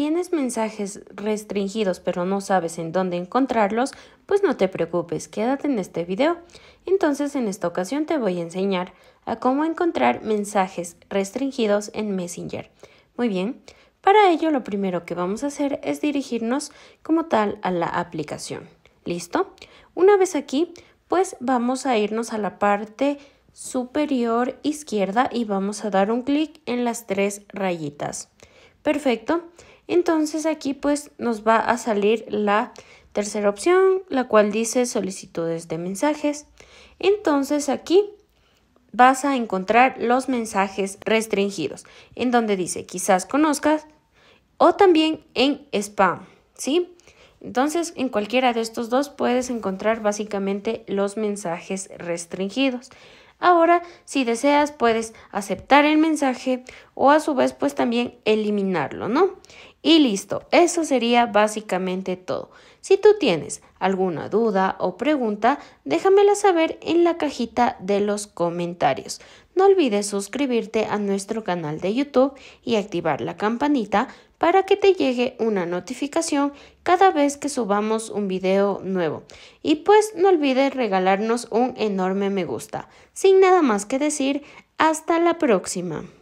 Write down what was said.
tienes mensajes restringidos pero no sabes en dónde encontrarlos, pues no te preocupes, quédate en este video. Entonces en esta ocasión te voy a enseñar a cómo encontrar mensajes restringidos en Messenger. Muy bien, para ello lo primero que vamos a hacer es dirigirnos como tal a la aplicación. ¿Listo? Una vez aquí, pues vamos a irnos a la parte superior izquierda y vamos a dar un clic en las tres rayitas. Perfecto. Entonces aquí pues nos va a salir la tercera opción, la cual dice solicitudes de mensajes. Entonces aquí vas a encontrar los mensajes restringidos, en donde dice quizás conozcas o también en spam, ¿sí? Entonces, en cualquiera de estos dos puedes encontrar básicamente los mensajes restringidos. Ahora, si deseas, puedes aceptar el mensaje o a su vez, pues también eliminarlo, ¿no? Y listo, eso sería básicamente todo. Si tú tienes alguna duda o pregunta, déjamela saber en la cajita de los comentarios. No olvides suscribirte a nuestro canal de YouTube y activar la campanita para que te llegue una notificación cada vez que subamos un video nuevo. Y pues no olvides regalarnos un enorme me gusta. Sin nada más que decir, hasta la próxima.